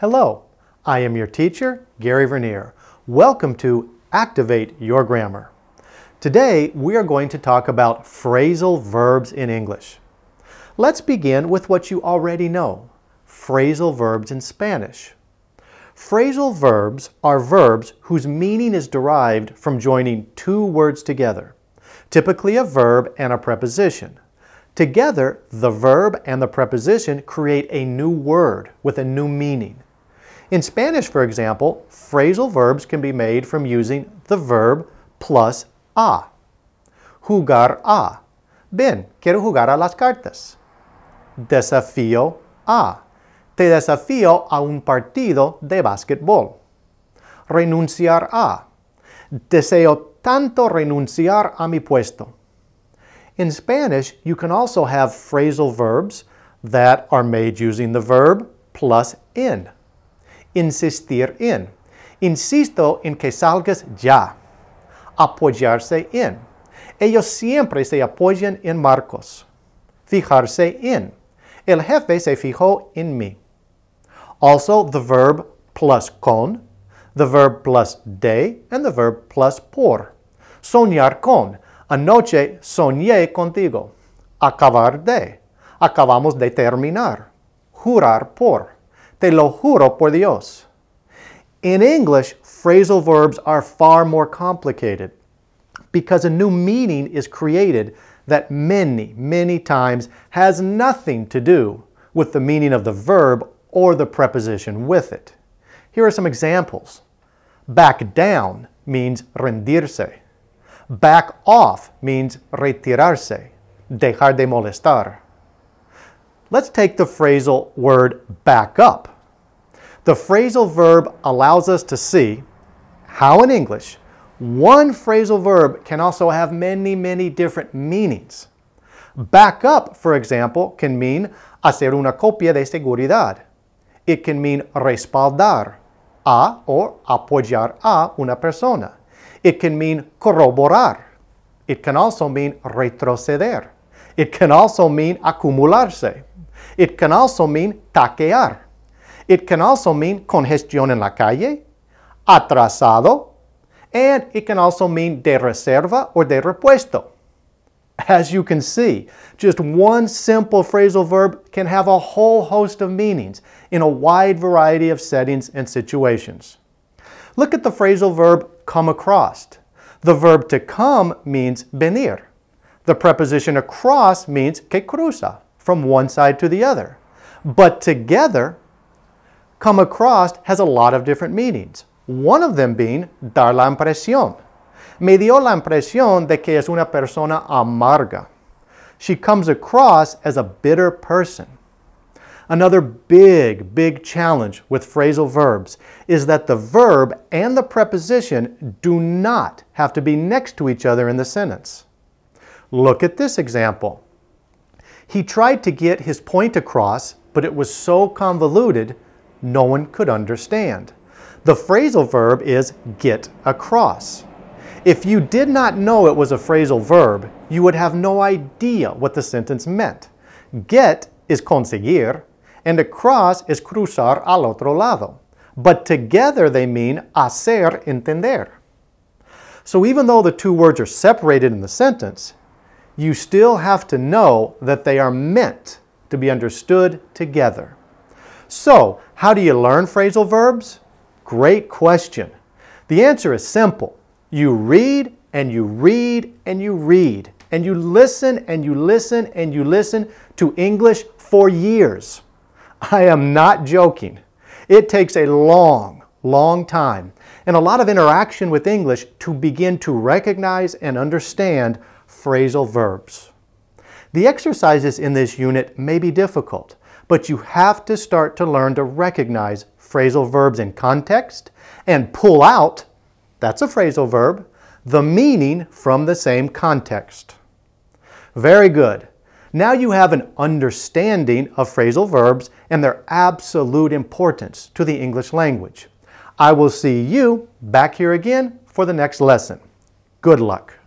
Hello, I am your teacher, Gary Vernier. Welcome to Activate Your Grammar. Today, we are going to talk about phrasal verbs in English. Let's begin with what you already know, phrasal verbs in Spanish. Phrasal verbs are verbs whose meaning is derived from joining two words together, typically a verb and a preposition. Together, the verb and the preposition create a new word with a new meaning. In Spanish, for example, phrasal verbs can be made from using the verb plus a. Jugar a. Ben, quiero jugar a las cartas. Desafío a. Te desafío a un partido de básquetbol. Renunciar a. Deseo tanto renunciar a mi puesto. In Spanish, you can also have phrasal verbs that are made using the verb plus in. insistir en. Insisto en que salgas ya. Apoyarse en. Ellos siempre se apoyan en Marcos. Fijarse en. El jefe se fijó en mí. Also, the verb plus con, the verb plus de, and the verb plus por. Soñar con. Anoche soñé contigo. Acabar de. Acabamos de terminar. Jurar por. Te lo juro por Dios. In English, phrasal verbs are far more complicated because a new meaning is created that many, many times has nothing to do with the meaning of the verb or the preposition with it. Here are some examples. Back down means rendirse. Back off means retirarse, dejar de molestar. Let's take the phrasal word back up. The phrasal verb allows us to see how in English one phrasal verb can also have many, many different meanings. Back up, for example, can mean hacer una copia de seguridad. It can mean respaldar a or apoyar a una persona. It can mean corroborar. It can also mean retroceder. It can also mean acumularse. It can also mean taquear. It can also mean congestión en la calle, atrasado, and it can also mean de reserva or de repuesto. As you can see, just one simple phrasal verb can have a whole host of meanings in a wide variety of settings and situations. Look at the phrasal verb come across. The verb to come means venir. The preposition across means que cruza from one side to the other. But together, come across has a lot of different meanings. One of them being dar la impresión. Me dio la impresión de que es una persona amarga. She comes across as a bitter person. Another big, big challenge with phrasal verbs is that the verb and the preposition do not have to be next to each other in the sentence. Look at this example. He tried to get his point across, but it was so convoluted, no one could understand. The phrasal verb is get across. If you did not know it was a phrasal verb, you would have no idea what the sentence meant. Get is conseguir, and across is cruzar al otro lado. But together they mean hacer entender. So even though the two words are separated in the sentence, you still have to know that they are meant to be understood together. So, how do you learn phrasal verbs? Great question. The answer is simple. You read and you read and you read and you listen and you listen and you listen to English for years. I am not joking. It takes a long, long time and a lot of interaction with English to begin to recognize and understand phrasal verbs. The exercises in this unit may be difficult, but you have to start to learn to recognize phrasal verbs in context and pull out, that's a phrasal verb, the meaning from the same context. Very good. Now you have an understanding of phrasal verbs and their absolute importance to the English language. I will see you back here again for the next lesson. Good luck.